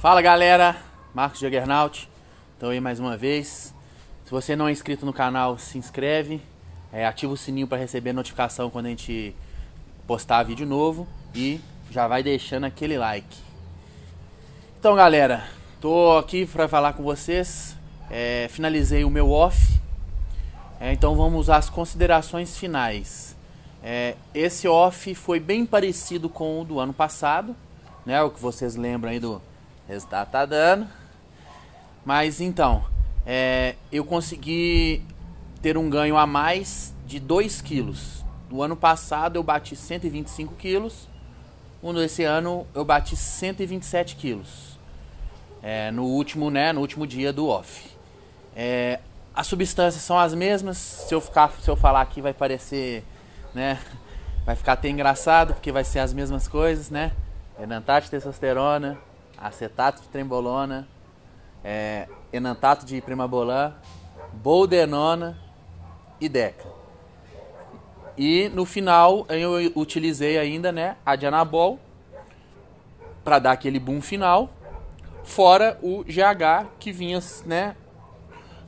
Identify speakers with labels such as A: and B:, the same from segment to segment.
A: Fala galera, Marcos Juggernaut, estou aí mais uma vez. Se você não é inscrito no canal, se inscreve, é, ativa o sininho para receber notificação quando a gente postar vídeo novo e já vai deixando aquele like. Então galera, tô aqui para falar com vocês. É, finalizei o meu off, é, então vamos às considerações finais. É, esse off foi bem parecido com o do ano passado, né? O que vocês lembram aí do Resultado tá dando. Mas então, é, eu consegui ter um ganho a mais de 2 quilos. No ano passado eu bati 125 quilos. esse ano eu bati 127 quilos. É, no último, né? No último dia do off. É, as substâncias são as mesmas. Se eu ficar, se eu falar aqui vai parecer, né? Vai ficar até engraçado porque vai ser as mesmas coisas, né? Enantate, é testosterona, acetato de trembolona, é, enantato de primabolan, boldenona e deca. E no final eu utilizei ainda né, a dianabol para dar aquele boom final, fora o GH que vinha né,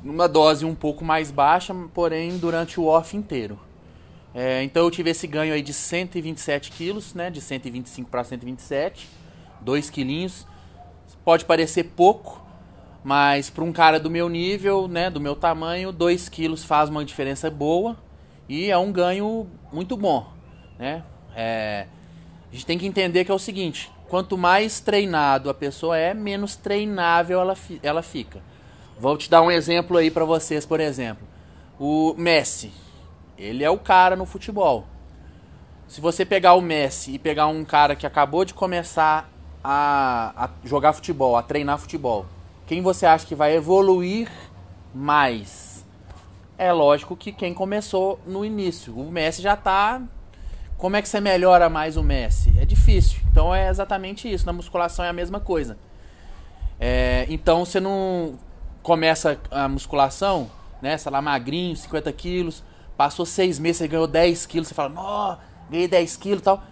A: numa dose um pouco mais baixa, porém durante o off inteiro. É, então eu tive esse ganho aí de 127 quilos, né, de 125 para 127, 2 quilinhos pode parecer pouco, mas para um cara do meu nível, né, do meu tamanho, 2 quilos faz uma diferença boa e é um ganho muito bom, né? É, a gente tem que entender que é o seguinte: quanto mais treinado a pessoa é, menos treinável ela, ela fica. Vou te dar um exemplo aí para vocês, por exemplo. O Messi, ele é o cara no futebol. Se você pegar o Messi e pegar um cara que acabou de começar a, a jogar futebol, a treinar futebol? Quem você acha que vai evoluir mais? É lógico que quem começou no início. O Messi já está como é que você melhora mais o Messi? É difícil. Então é exatamente isso. Na musculação é a mesma coisa. É, então você não começa a musculação, né? Sei lá, magrinho, 50 quilos. Passou seis meses, você ganhou 10 quilos. Você fala, ó, ganhei 10 quilos e tal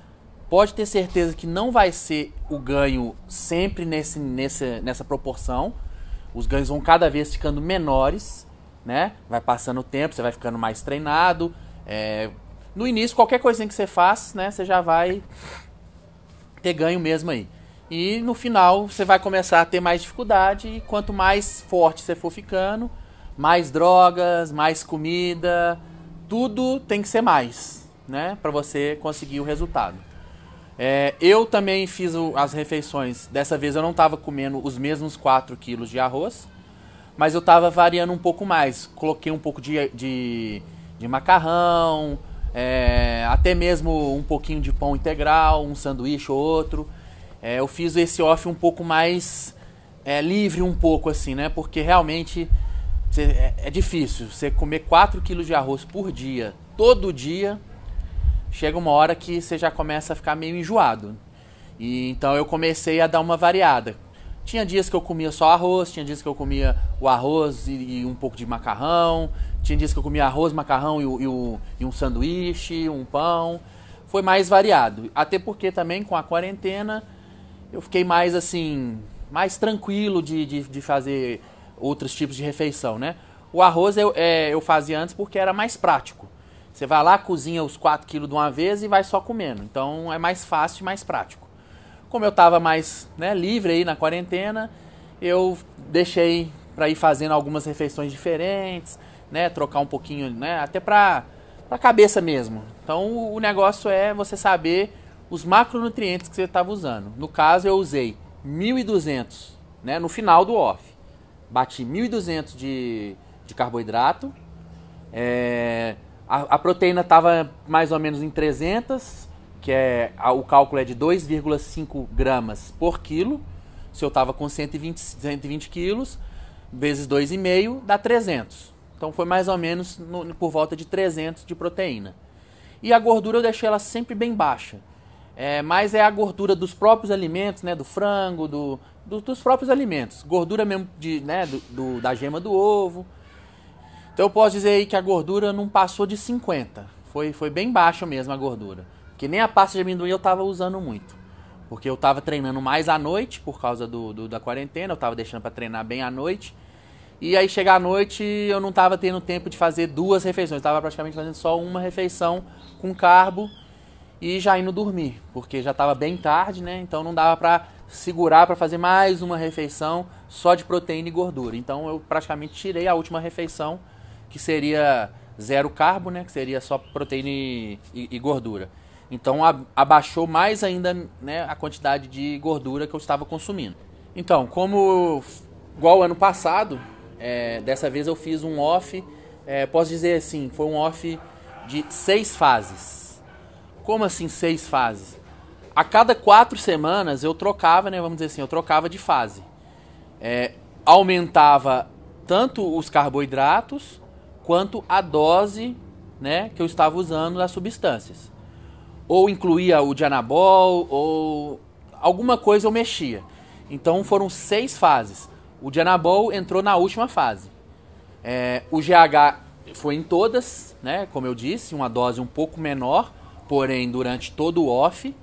A: pode ter certeza que não vai ser o ganho sempre nesse, nessa, nessa proporção. Os ganhos vão cada vez ficando menores, né? Vai passando o tempo, você vai ficando mais treinado. É... No início, qualquer coisinha que você faz, né? Você já vai ter ganho mesmo aí. E no final, você vai começar a ter mais dificuldade. E quanto mais forte você for ficando, mais drogas, mais comida, tudo tem que ser mais, né? Para você conseguir o resultado. É, eu também fiz o, as refeições. Dessa vez eu não estava comendo os mesmos 4 quilos de arroz, mas eu estava variando um pouco mais. Coloquei um pouco de, de, de macarrão, é, até mesmo um pouquinho de pão integral, um sanduíche ou outro. É, eu fiz esse off um pouco mais é, livre, um pouco assim, né? Porque realmente cê, é, é, difícil você comer 4 quilos de arroz por dia, todo dia chega uma hora que você já começa a ficar meio enjoado. E então eu comecei a dar uma variada. Tinha dias que eu comia só arroz, tinha dias que eu comia o arroz e, e um pouco de macarrão, tinha dias que eu comia arroz, macarrão e, e, e um sanduíche, um pão. Foi mais variado. Até porque também com a quarentena eu fiquei mais assim, mais tranquilo de, de, de fazer outros tipos de refeição, né? O arroz eu, é, eu fazia antes porque era mais prático. Você vai lá, cozinha os 4 quilos de uma vez e vai só comendo. Então é mais fácil e mais prático. Como eu estava mais né, livre aí na quarentena, eu deixei para ir fazendo algumas refeições diferentes, né, trocar um pouquinho, né, até para a cabeça mesmo. Então o negócio é você saber os macronutrientes que você estava usando. No caso, eu usei 1.200 né, no final do off. Bati 1.200 de, de carboidrato, é, a, a proteína estava mais ou menos em 300, que é a, o cálculo é de 2,5 gramas por quilo. Se eu estava com 120, 120 quilos, vezes 2,5 dá 300. Então foi mais ou menos no, por volta de 300 de proteína. E a gordura eu deixei ela sempre bem baixa. É, mas é a gordura dos próprios alimentos, né? Do frango, do, do dos próprios alimentos. Gordura mesmo de, né, do, do, da gema do ovo. Então eu posso dizer aí que a gordura não passou de 50. Foi, foi bem baixo mesmo a gordura. Que nem a pasta de amendoim eu estava usando muito. Porque eu estava treinando mais à noite por causa do, do da quarentena, eu estava deixando para treinar bem à noite. E aí chegar à noite eu não estava tendo tempo de fazer duas refeições, estava praticamente fazendo só uma refeição com carbo e já indo dormir, porque já estava bem tarde, né? Então não dava para segurar para fazer mais uma refeição só de proteína e gordura. Então eu praticamente tirei a última refeição que seria zero carbo, né? Que seria só proteína e, e, e gordura. Então a, abaixou mais ainda né, a quantidade de gordura que eu estava consumindo. Então, como igual ano passado, é, dessa vez eu fiz um off, é, posso dizer assim, foi um off de seis fases. Como assim seis fases? A cada quatro semanas eu trocava, né? Vamos dizer assim, eu trocava de fase. É, aumentava tanto os carboidratos quanto à dose né, que eu estava usando das substâncias. Ou incluía o dianabol, ou alguma coisa eu mexia. Então foram seis fases. O dianabol entrou na última fase. É, o GH foi em todas, né, como eu disse, uma dose um pouco menor, porém durante todo o off.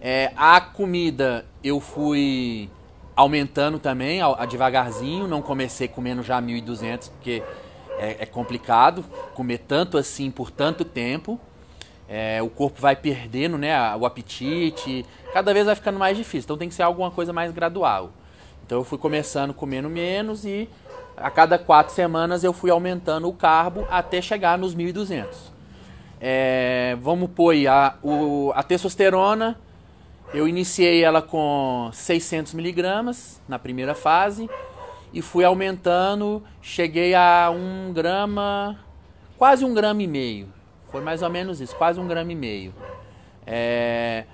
A: É, a comida eu fui aumentando também, a, a devagarzinho, não comecei comendo já 1.200, porque é, é complicado comer tanto assim por tanto tempo. É, o corpo vai perdendo né, o apetite, cada vez vai ficando mais difícil. Então tem que ser alguma coisa mais gradual. Então eu fui começando comendo menos e a cada quatro semanas eu fui aumentando o carbo até chegar nos 1.200. É, vamos pôr aí a, o, a testosterona. Eu iniciei ela com 600 miligramas na primeira fase e fui aumentando, cheguei a um grama, quase um grama e meio. Foi mais ou menos isso, quase um grama e meio. É,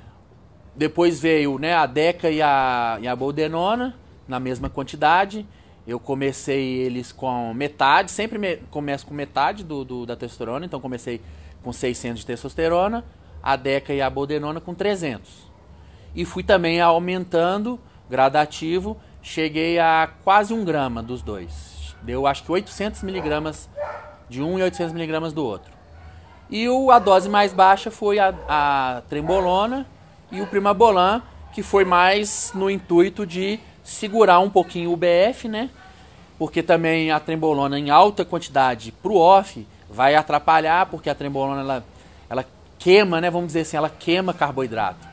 A: depois veio né, a Deca e a, e a Boldenona, na mesma quantidade. Eu comecei eles com metade, sempre me, começo com metade do, do, da testosterona, então comecei com 600 de testosterona, a Deca e a Boldenona com 300. E fui também aumentando gradativo cheguei a quase um grama dos dois. Deu acho que 800 miligramas de um e 800 miligramas do outro. E o, a dose mais baixa foi a, a trembolona e o primabolan, que foi mais no intuito de segurar um pouquinho o BF, né? Porque também a trembolona em alta quantidade para o off vai atrapalhar, porque a trembolona ela, ela queima, né? Vamos dizer assim, ela queima carboidrato.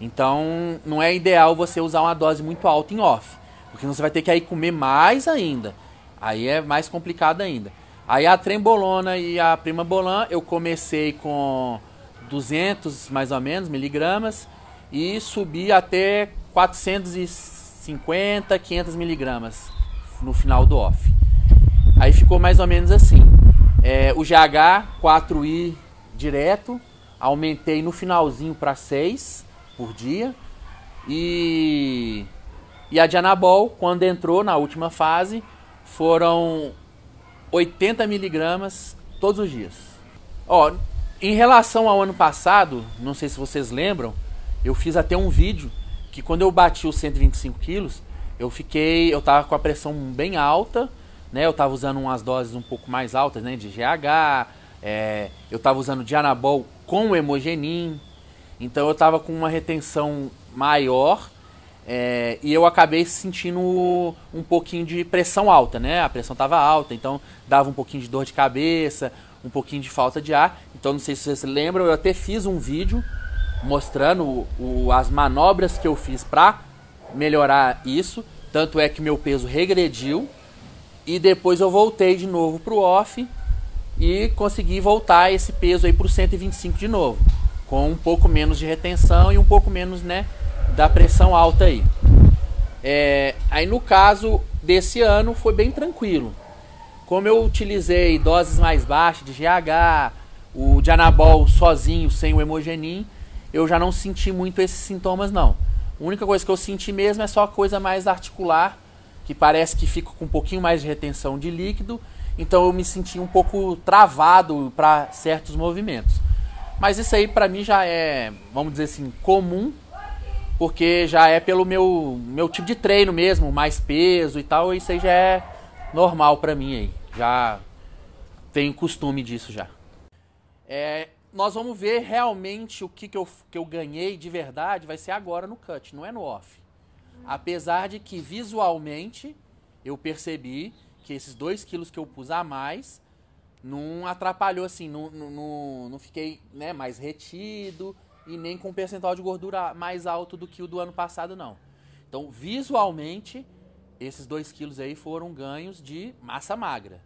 A: Então não é ideal você usar uma dose muito alta em off. Porque você vai ter que aí comer mais ainda. Aí é mais complicado ainda. Aí a trembolona e a prima bolan eu comecei com 200 mais ou menos miligramas e subi até 450, 500 miligramas no final do off. Aí ficou mais ou menos assim. É, o GH 4i direto, aumentei no finalzinho para 6 por dia e e a Dianabol, quando entrou na última fase, foram 80 miligramas todos os dias. Ó, em relação ao ano passado, não sei se vocês lembram, eu fiz até um vídeo que quando eu bati os 125 quilos, eu fiquei, eu tava com a pressão bem alta, né? Eu tava usando umas doses um pouco mais altas, né? De GH, é, eu tava usando Dianabol com hemogenin, então eu tava com uma retenção maior é, e eu acabei sentindo um pouquinho de pressão alta, né? A pressão estava alta, então dava um pouquinho de dor de cabeça, um pouquinho de falta de ar. Então não sei se vocês lembram, eu até fiz um vídeo mostrando o, o, as manobras que eu fiz para melhorar isso. Tanto é que meu peso regrediu e depois eu voltei de novo pro off e consegui voltar esse peso aí pro 125 de novo, com um pouco menos de retenção e um pouco menos, né? da pressão alta aí. É, aí no caso desse ano foi bem tranquilo. Como eu utilizei doses mais baixas de GH, o de anabol sozinho, sem o hemogenin, eu já não senti muito esses sintomas não. A única coisa que eu senti mesmo é só coisa mais articular, que parece que fica com um pouquinho mais de retenção de líquido, então eu me senti um pouco travado para certos movimentos. Mas isso aí para mim já é, vamos dizer assim, comum porque já é pelo meu, meu tipo de treino mesmo, mais peso e tal, isso aí já é normal para mim aí. Já tenho costume disso já. É, nós vamos ver realmente o que, que, eu, que eu ganhei de verdade vai ser agora no cut, não é no off. Apesar de que visualmente eu percebi que esses dois quilos que eu pus a mais não atrapalhou assim, não, não, não, não fiquei né, mais retido, e nem com um percentual de gordura mais alto do que o do ano passado, não. Então, visualmente, esses 2 quilos aí foram ganhos de massa magra.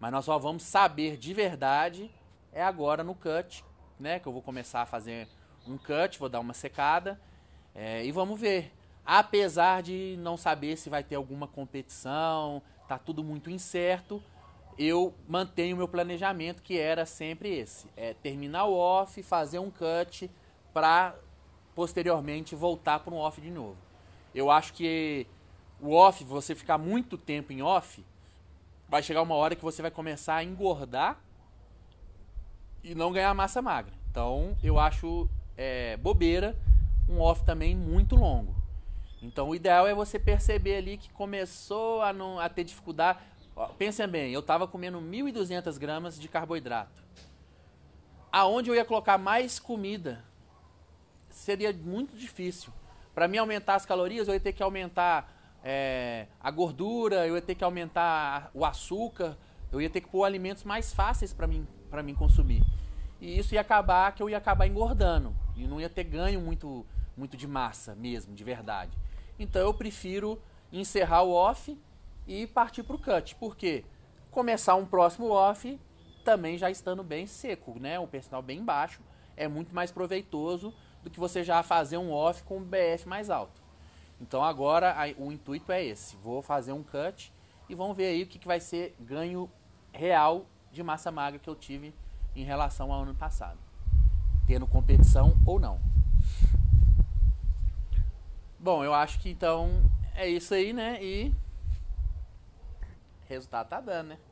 A: Mas nós só vamos saber de verdade é agora no cut, né? Que eu vou começar a fazer um cut, vou dar uma secada é, e vamos ver. Apesar de não saber se vai ter alguma competição, tá tudo muito incerto, eu mantenho meu planejamento que era sempre esse: é terminar o off, fazer um cut para posteriormente voltar para um off de novo. Eu acho que o off, você ficar muito tempo em off, vai chegar uma hora que você vai começar a engordar e não ganhar massa magra. Então, eu acho é, bobeira um off também muito longo. Então, o ideal é você perceber ali que começou a, não, a ter dificuldade. Pensa bem, eu estava comendo 1.200 gramas de carboidrato. Aonde eu ia colocar mais comida seria muito difícil. Para mim aumentar as calorias, eu ia ter que aumentar é, a gordura, eu ia ter que aumentar o açúcar, eu ia ter que pôr alimentos mais fáceis para mim, para mim consumir. E isso ia acabar que eu ia acabar engordando e não ia ter ganho muito, muito de massa mesmo, de verdade. Então eu prefiro encerrar o off e partir para o cut. Por quê? Começar um próximo off também já estando bem seco, né? O personal bem baixo é muito mais proveitoso do que você já fazer um off com um BF mais alto. Então agora o intuito é esse. Vou fazer um cut e vamos ver aí o que, que vai ser ganho real de massa magra que eu tive em relação ao ano passado. Tendo competição ou não. Bom, eu acho que então é isso aí, né? E resultado tá dando, né?